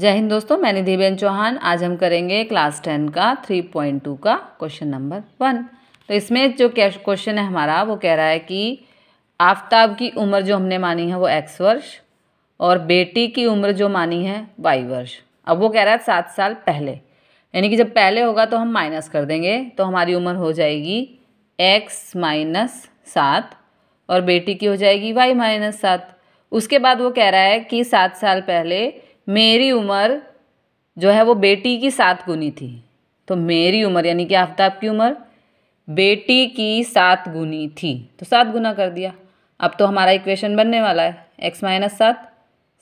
जय हिंद दोस्तों मैं निधि बेन चौहान आज हम करेंगे क्लास टेन का थ्री पॉइंट टू का क्वेश्चन नंबर वन तो इसमें जो क्वेश्चन है हमारा वो कह रहा है कि आफ्ताब की उम्र जो हमने मानी है वो एक्स वर्ष और बेटी की उम्र जो मानी है वाई वर्ष अब वो कह रहा है सात साल पहले यानी कि जब पहले होगा तो हम माइनस कर देंगे तो हमारी उम्र हो जाएगी एक्स माइनस सात और बेटी की हो जाएगी वाई माइनस सात उसके बाद वो कह रहा है कि सात साल पहले मेरी उम्र जो है वो बेटी की सात गुनी थी तो मेरी उम्र यानी कि आफ्ताब की उम्र बेटी की सात गुनी थी तो सात गुना कर दिया अब तो हमारा इक्वेशन बनने वाला है एक्स माइनस सात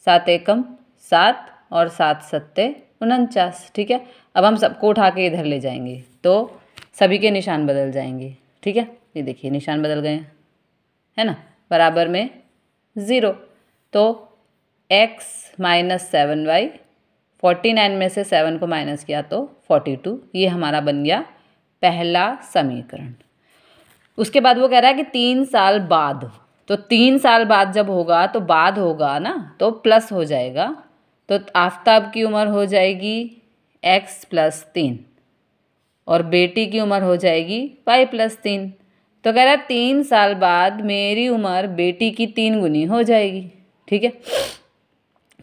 सात एकम सात और सात सत्ते उनचास ठीक है अब हम सबको उठा के इधर ले जाएंगे तो सभी के निशान बदल जाएंगे ठीक है ये देखिए निशान बदल गए हैं है ना बराबर में ज़ीरो तो x minus seven y forty nine में से सेवन को माइनस किया तो फोर्टी टू ये हमारा बन गया पहला समीकरण उसके बाद वो कह रहा है कि तीन साल बाद तो तीन साल बाद जब होगा तो बाद होगा ना तो प्लस हो जाएगा तो आफ्ताब की उम्र हो जाएगी एक्स प्लस तीन और बेटी की उम्र हो जाएगी वाई प्लस तीन तो कह रहा है तीन साल बाद मेरी उम्र बेटी की तीन गुनी हो जाएगी ठीक है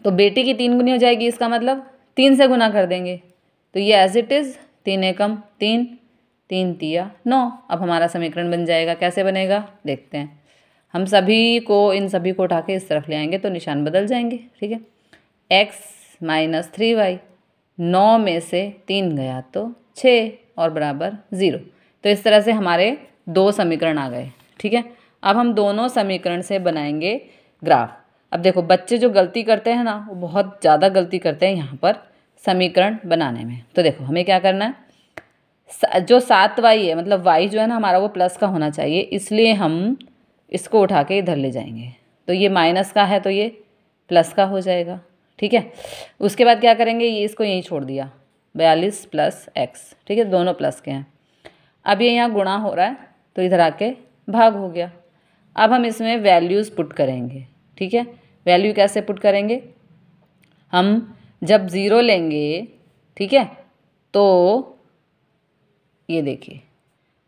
तो बेटी की तीन गुनी हो जाएगी इसका मतलब तीन से गुना कर देंगे तो ये एज इट इज़ तीन एकम तीन तीन तिया नौ अब हमारा समीकरण बन जाएगा कैसे बनेगा देखते हैं हम सभी को इन सभी को उठा के इस तरफ ले आएंगे तो निशान बदल जाएंगे ठीक है एक्स माइनस थ्री वाई नौ में से तीन गया तो छः और बराबर ज़ीरो तो इस तरह से हमारे दो समीकरण आ गए ठीक है अब हम दोनों समीकरण से बनाएंगे ग्राफ अब देखो बच्चे जो गलती करते हैं ना वो बहुत ज़्यादा गलती करते हैं यहाँ पर समीकरण बनाने में तो देखो हमें क्या करना है जो सात वाई है मतलब वाई जो है ना हमारा वो प्लस का होना चाहिए इसलिए हम इसको उठा के इधर ले जाएंगे तो ये माइनस का है तो ये प्लस का हो जाएगा ठीक है उसके बाद क्या करेंगे ये इसको यहीं छोड़ दिया बयालीस प्लस एक्स ठीक है दोनों प्लस के हैं अब ये यहाँ गुणा हो रहा है तो इधर आके भाग हो गया अब हम इसमें वैल्यूज़ पुट करेंगे ठीक है वैल्यू कैसे पुट करेंगे हम जब ज़ीरो लेंगे ठीक है तो ये देखिए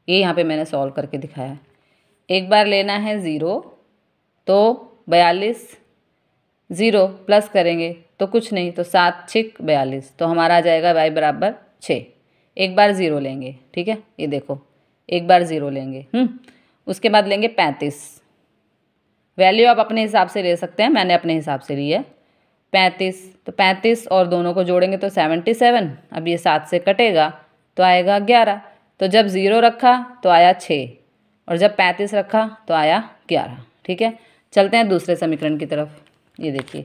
ये यहाँ पे मैंने सॉल्व करके दिखाया एक बार लेना है ज़ीरो तो बयालीस ज़ीरो प्लस करेंगे तो कुछ नहीं तो सात छिक बयालीस तो हमारा आ जाएगा वाई बराबर छः एक बार ज़ीरो लेंगे ठीक है ये देखो एक बार ज़ीरो लेंगे हम्म उसके बाद लेंगे पैंतीस वैल्यू आप अपने हिसाब से ले सकते हैं मैंने अपने हिसाब से ली है पैंतीस तो पैंतीस और दोनों को जोड़ेंगे तो सेवेंटी सेवन अब ये सात से कटेगा तो आएगा ग्यारह तो जब ज़ीरो रखा तो आया छः और जब पैंतीस रखा तो आया ग्यारह ठीक है चलते हैं दूसरे समीकरण की तरफ ये देखिए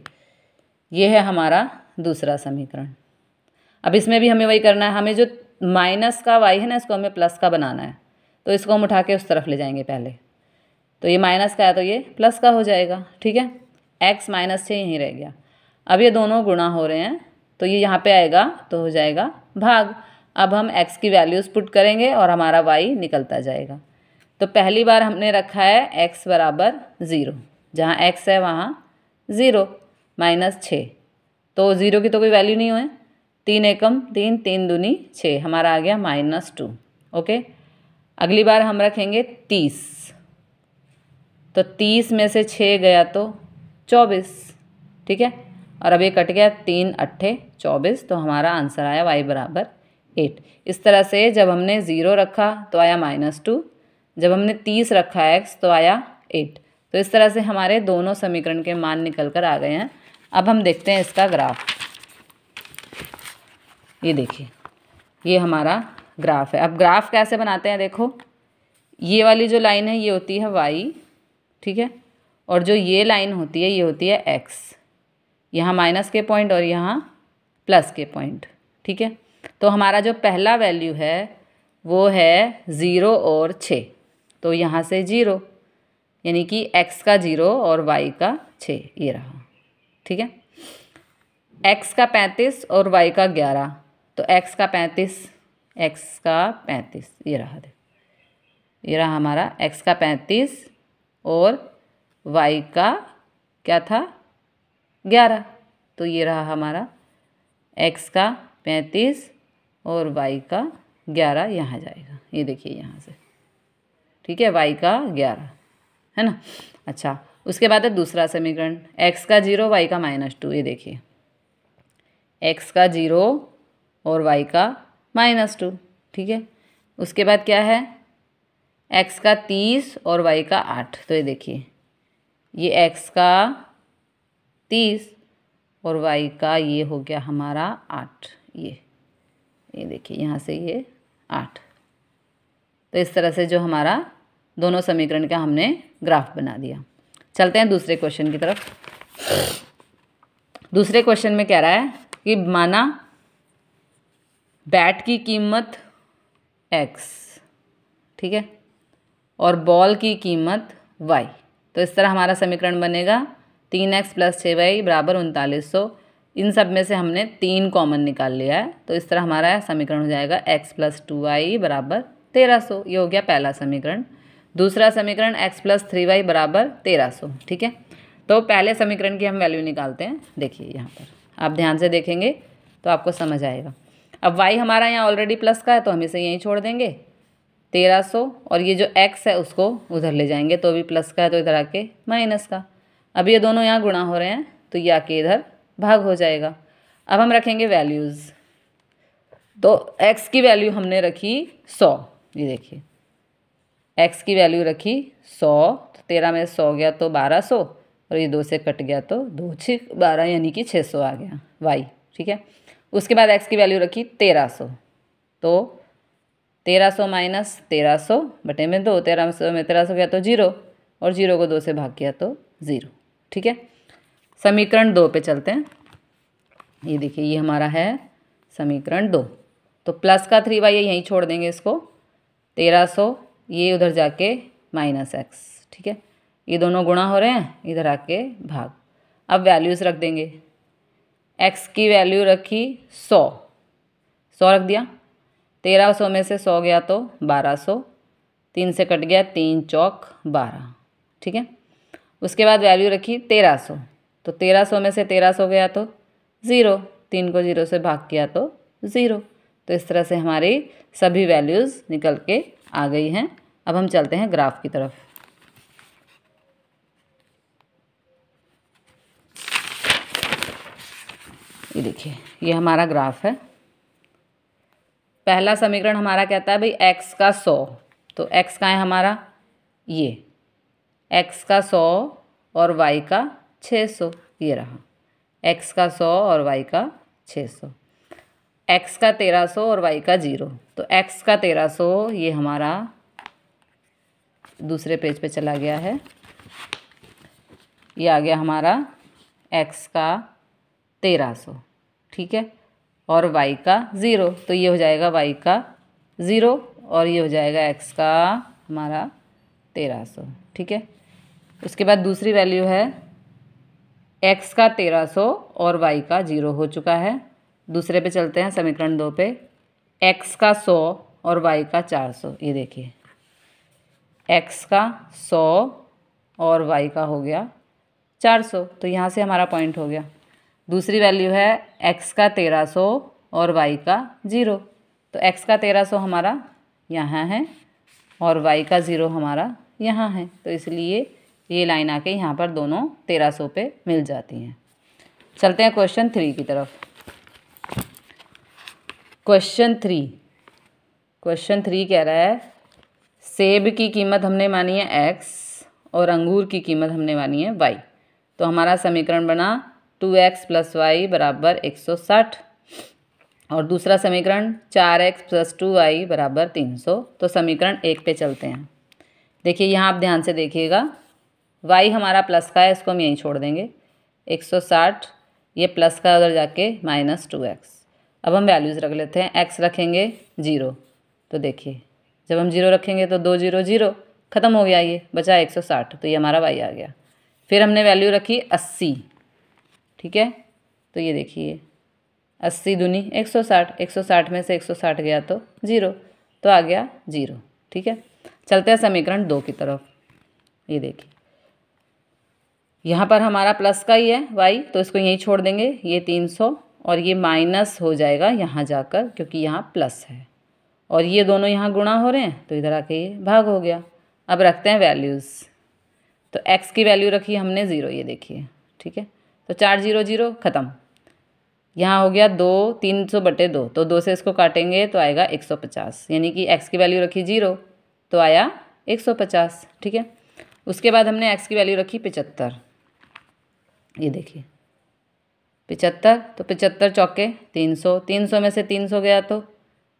ये है हमारा दूसरा समीकरण अब इसमें भी हमें वही करना है हमें जो माइनस का वाई है ना इसको हमें प्लस का बनाना है तो इसको हम उठा के उस तरफ ले जाएंगे पहले तो ये माइनस का है तो ये प्लस का हो जाएगा ठीक है एक्स माइनस छः यहीं रह गया अब ये दोनों गुणा हो रहे हैं तो ये यहाँ पे आएगा तो हो जाएगा भाग अब हम एक्स की वैल्यूज़ पुट करेंगे और हमारा वाई निकलता जाएगा तो पहली बार हमने रखा है एक्स बराबर ज़ीरो जहाँ एक्स है वहाँ ज़ीरो माइनस छः तो ज़ीरो की तो कोई वैल्यू नहीं है तीन एकम तीन तीन दूनी छः हमारा आ गया माइनस टू ओके अगली बार हम रखेंगे तीस तो तीस में से छः गया तो चौबीस ठीक है और अब ये कट गया तीन अट्ठे चौबीस तो हमारा आंसर आया वाई बराबर एट इस तरह से जब हमने ज़ीरो रखा तो आया माइनस टू जब हमने तीस रखा एक्स तो आया एट तो इस तरह से हमारे दोनों समीकरण के मान निकल कर आ गए हैं अब हम देखते हैं इसका ग्राफ ये देखिए ये हमारा ग्राफ है अब ग्राफ कैसे बनाते हैं देखो ये वाली जो लाइन है ये होती है वाई ठीक है और जो ये लाइन होती है ये होती है एक्स यहाँ माइनस के पॉइंट और यहाँ प्लस के पॉइंट ठीक है तो हमारा जो पहला वैल्यू है वो है ज़ीरो और छः तो यहाँ से ज़ीरो यानी कि एक्स का ज़ीरो और वाई का छः ये रहा ठीक है एक्स का पैंतीस और वाई का ग्यारह तो एक्स का पैंतीस एक्स का पैंतीस ये रहा ये रहा हमारा एक्स का पैंतीस और वाई का क्या था ग्यारह तो ये रहा हमारा एक्स का पैंतीस और वाई का ग्यारह यहाँ जाएगा ये देखिए यहाँ से ठीक है वाई का ग्यारह है ना अच्छा उसके बाद है दूसरा समीकरण एक्स का जीरो वाई का माइनस टू ये देखिए एक्स का जीरो और वाई का माइनस टू ठीक है उसके बाद क्या है एक्स का तीस और वाई का आठ तो ये देखिए ये एक्स का तीस और वाई का ये हो गया हमारा आठ ये ये देखिए यहाँ से ये आठ तो इस तरह से जो हमारा दोनों समीकरण का हमने ग्राफ बना दिया चलते हैं दूसरे क्वेश्चन की तरफ दूसरे क्वेश्चन में कह रहा है कि माना बैट की कीमत एक्स ठीक है और बॉल की कीमत वाई तो इस तरह हमारा समीकरण बनेगा तीन एक्स प्लस छः वाई बराबर उनतालीस सौ इन सब में से हमने तीन कॉमन निकाल लिया है तो इस तरह हमारा समीकरण हो जाएगा एक्स प्लस टू वाई बराबर तेरह सौ ये हो गया पहला समीकरण दूसरा समीकरण एक्स प्लस थ्री वाई बराबर तेरह सौ ठीक है तो पहले समीकरण की हम वैल्यू निकालते हैं देखिए यहाँ पर आप ध्यान से देखेंगे तो आपको समझ आएगा अब वाई हमारा यहाँ ऑलरेडी प्लस का है तो हम इसे यहीं छोड़ देंगे तेरह सौ और ये जो एक्स है उसको उधर ले जाएंगे तो अभी प्लस का है तो इधर आके माइनस का अब ये दोनों यहाँ गुणा हो रहे हैं तो ये आके इधर भाग हो जाएगा अब हम रखेंगे वैल्यूज़ तो एक्स की वैल्यू हमने रखी सौ ये देखिए एक्स की वैल्यू रखी सौ तो तेरह में सौ गया तो बारह सौ और ये दो से कट गया तो दो छः बारह यानी कि छः सौ आ गया वाई ठीक है उसके बाद एक्स की वैल्यू रखी तेरह सौ तो तेरह सौ माइनस तेरह सौ बटे में दो तेरह सौ में तेरह सौ गया तो जीरो और जीरो को दो से भाग किया तो ज़ीरो ठीक है समीकरण दो पे चलते हैं ये देखिए ये हमारा है समीकरण दो तो प्लस का थ्री वाई यहीं छोड़ देंगे इसको तेरह सौ ये उधर जाके माइनस एक्स ठीक है ये दोनों गुणा हो रहे हैं इधर आके भाग अब वैल्यूज़ रख देंगे एक्स की वैल्यू रखी सौ सौ रख दिया तेरह सौ में से सौ गया तो बारह सौ तीन से कट गया तीन चौक बारह ठीक है उसके बाद वैल्यू रखी तेरह सौ तो तेरह सौ में से तेरह सौ गया तो ज़ीरो तीन को ज़ीरो से भाग किया तो ज़ीरो तो इस तरह से हमारी सभी वैल्यूज़ निकल के आ गई हैं अब हम चलते हैं ग्राफ की तरफ ये देखिए ये हमारा ग्राफ है पहला समीकरण हमारा कहता है भाई एक्स का सौ तो एक्स का है हमारा ये एक्स का सौ और वाई का छः सौ ये रहा एक्स का सौ और वाई का छः सौ एक्स का तेरह सौ और वाई का जीरो तो एक्स का तेरह सौ ये हमारा दूसरे पेज पे चला गया है ये आ गया हमारा एक्स का तेरह सौ ठीक है और y का ज़ीरो तो ये हो जाएगा y का ज़ीरो और ये हो जाएगा x का हमारा तेरह सौ ठीक है उसके बाद दूसरी वैल्यू है x का तेरह सौ और y का ज़ीरो हो चुका है दूसरे पे चलते हैं समीकरण दो पे x का सौ और y का चार सौ ये देखिए x का सौ और y का हो गया चार सौ तो यहाँ से हमारा पॉइंट हो गया दूसरी वैल्यू है एक्स का तेरह सौ और वाई का ज़ीरो तो एक्स का तेरह सौ हमारा यहाँ है और वाई का ज़ीरो हमारा यहाँ है तो इसलिए ये लाइन आके यहाँ पर दोनों तेरह सौ पे मिल जाती हैं चलते हैं क्वेश्चन थ्री की तरफ क्वेश्चन थ्री क्वेश्चन थ्री कह रहा है सेब की कीमत हमने मानी है एक्स और अंगूर की कीमत हमने मानी है वाई तो हमारा समीकरण बना टू एक्स प्लस वाई बराबर एक सौ साठ और दूसरा समीकरण चार एक्स प्लस टू वाई बराबर तीन सौ तो समीकरण एक पे चलते हैं देखिए यहाँ आप ध्यान से देखिएगा वाई हमारा प्लस का है इसको हम यहीं छोड़ देंगे एक सौ साठ ये प्लस का उधर जाके माइनस टू एक्स अब हम वैल्यूज़ रख लेते हैं एक्स रखेंगे जीरो तो देखिए जब हम जीरो रखेंगे तो दो जीरो जीरो ख़त्म हो गया ये बचा एक सौ साठ तो ये हमारा वाई आ गया फिर हमने वैल्यू रखी अस्सी ठीक है तो ये देखिए अस्सी दुनी एक सौ साठ एक सौ साठ में से एक सौ साठ गया तो ज़ीरो तो आ गया जीरो ठीक है चलते हैं समीकरण दो की तरफ ये देखिए यहाँ पर हमारा प्लस का ही है वाई तो इसको यहीं छोड़ देंगे ये तीन सौ और ये माइनस हो जाएगा यहाँ जाकर क्योंकि यहाँ प्लस है और ये दोनों यहाँ गुणा हो रहे हैं तो इधर आके ये भाग हो गया अब रखते हैं वैल्यूज़ तो एक्स की वैल्यू रखी हमने ज़ीरो ये देखिए ठीक है तो चार जीरो जीरो ख़त्म यहाँ हो गया दो तीन सौ बटे दो तो दो से इसको काटेंगे तो आएगा एक सौ पचास यानी कि एक्स की वैल्यू रखी जीरो तो आया एक सौ पचास ठीक है उसके बाद हमने एक्स की वैल्यू रखी पिचत्तर ये देखिए पिचत्तर तो पिचत्तर चौके तीन सौ तीन सौ में से तीन सौ गया तो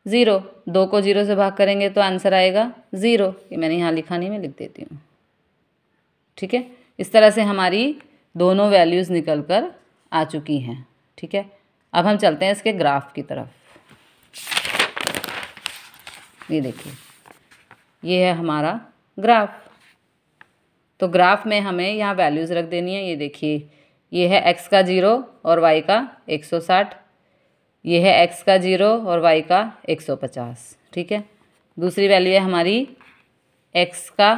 ज़ीरो दो को जीरो से भाग करेंगे तो आंसर आएगा ज़ीरो ये मैंने यहाँ लिखा नहीं मैं लिख देती हूँ ठीक है इस तरह से हमारी दोनों वैल्यूज़ निकल कर आ चुकी हैं ठीक है अब हम चलते हैं इसके ग्राफ की तरफ ये देखिए ये है हमारा ग्राफ तो ग्राफ में हमें यहाँ वैल्यूज़ रख देनी है ये देखिए ये है एक्स का ज़ीरो और वाई का एक सौ साठ ये है एक्स का ज़ीरो और वाई का एक सौ पचास ठीक है दूसरी वैल्यू है हमारी एक्स का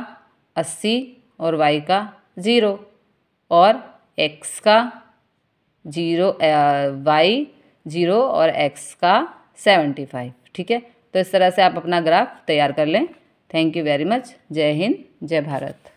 अस्सी और वाई का ज़ीरो और एक्स का जीरो वाई जीरो और एक्स का सेवेंटी फाइव ठीक है तो इस तरह से आप अपना ग्राफ तैयार कर लें थैंक यू वेरी मच जय हिंद जय भारत